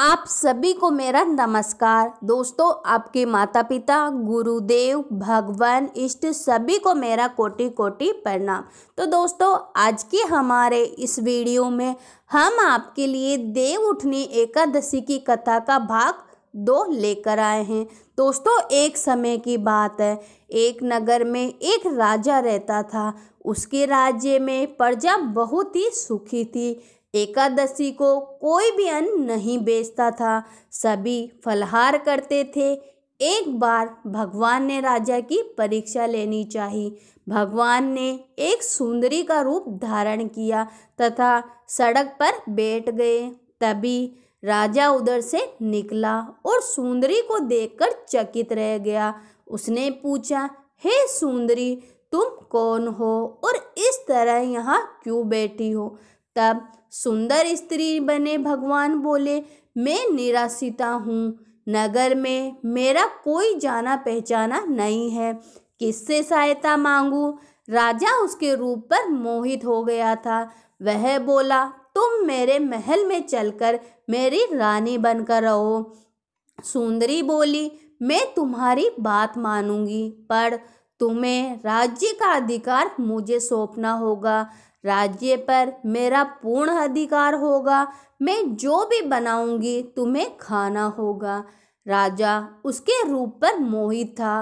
आप सभी को मेरा नमस्कार दोस्तों आपके माता पिता गुरुदेव भगवान इष्ट सभी को मेरा कोटि कोटि प्रणाम तो दोस्तों आज के हमारे इस वीडियो में हम आपके लिए देव उठनी एकादशी की कथा का भाग दो लेकर आए हैं दोस्तों एक समय की बात है एक नगर में एक राजा रहता था उसके राज्य में प्रजा बहुत ही सुखी थी एकादशी को कोई भी अन्न नहीं बेचता था सभी फलहार करते थे एक बार भगवान ने राजा की परीक्षा लेनी चाही भगवान ने एक सुंदरी का रूप धारण किया तथा सड़क पर बैठ गए तभी राजा उधर से निकला और सुंदरी को देखकर चकित रह गया उसने पूछा हे hey, सुंदरी तुम कौन हो और इस तरह यहाँ क्यों बैठी हो तब सुंदर स्त्री बने भगवान बोले मैं निराशिता हूँ नगर में मेरा कोई जाना पहचाना नहीं है किससे सहायता मांगू राजा उसके रूप पर मोहित हो गया था वह बोला तुम मेरे महल में चलकर मेरी रानी बनकर रहो सुंदरी बोली मैं तुम्हारी बात मानूंगी पर तुम्हें राज्य का अधिकार मुझे सौंपना होगा राज्य पर मेरा पूर्ण अधिकार होगा मैं जो भी बनाऊंगी तुम्हें खाना होगा राजा उसके रूप पर मोहित था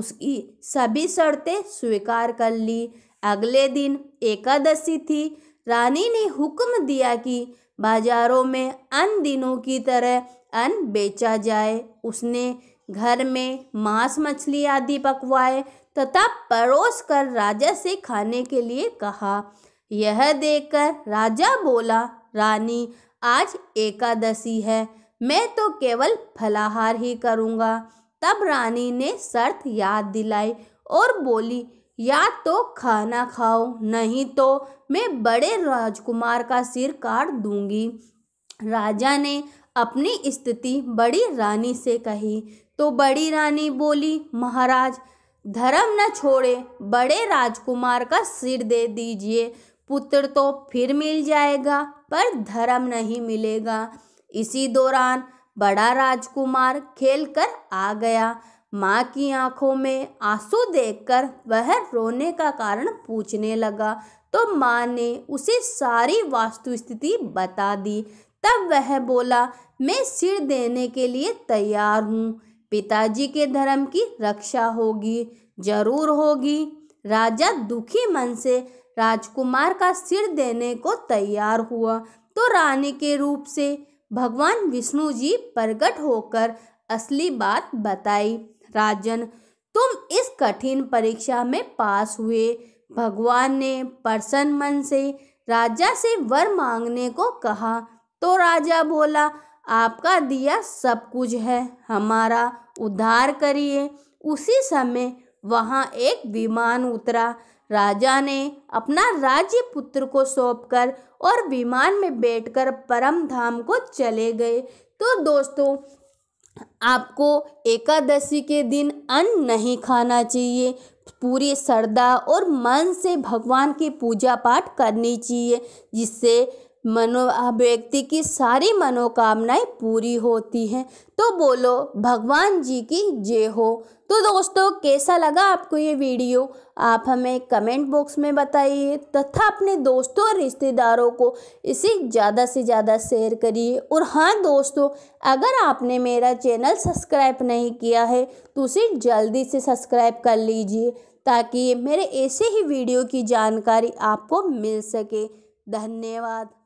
उसकी सभी शर्तें स्वीकार कर ली अगले दिन एकादशी थी रानी ने हुक्म दिया कि बाजारों में अन्य दिनों की तरह अन्न बेचा जाए उसने घर में मांस मछली आदि पकवाए तथा परोस कर राजा से खाने के लिए कहा यह देखकर राजा बोला रानी आज एकादशी है मैं तो केवल फलाहार ही करूँगा तब रानी ने शर्त याद दिलाई और बोली या तो खाना खाओ नहीं तो मैं बड़े राजकुमार का सिर काट दूंगी राजा ने अपनी स्थिति बड़ी रानी से कही तो बड़ी रानी बोली महाराज धर्म न छोड़े बड़े राजकुमार का सिर दे दीजिए पुत्र तो फिर मिल जाएगा पर धर्म नहीं मिलेगा इसी दौरान बड़ा राजकुमार कर आ गया माँ की आंखों में आंसू देखकर वह रोने का कारण पूछने लगा तो माँ ने उसे सारी वास्तु स्थिति बता दी तब वह बोला मैं सिर देने के लिए तैयार हूँ पिताजी के धर्म की रक्षा होगी जरूर होगी राजा दुखी मन से राजकुमार का सिर देने को तैयार हुआ तो रानी के रूप से भगवान विष्णु जी प्रकट होकर असली बात बताई राजन तुम इस कठिन परीक्षा में पास हुए भगवान ने प्रसन्न मन से राजा से वर मांगने को कहा तो राजा बोला आपका दिया सब कुछ है हमारा उद्धार करिए उसी समय वहाँ एक विमान उतरा राजा ने अपना राज्य पुत्र को सौंपकर और विमान में बैठकर परम धाम को चले गए तो दोस्तों आपको एकादशी के दिन अन्न नहीं खाना चाहिए पूरी श्रद्धा और मन से भगवान की पूजा पाठ करनी चाहिए जिससे मनो व्यक्ति की सारी मनोकामनाएं पूरी होती हैं तो बोलो भगवान जी की जय हो तो दोस्तों कैसा लगा आपको ये वीडियो आप हमें कमेंट बॉक्स में बताइए तथा अपने दोस्तों और रिश्तेदारों को इसे ज़्यादा से ज़्यादा शेयर करिए और हाँ दोस्तों अगर आपने मेरा चैनल सब्सक्राइब नहीं किया है तो उसे जल्दी से सब्सक्राइब कर लीजिए ताकि मेरे ऐसे ही वीडियो की जानकारी आपको मिल सके धन्यवाद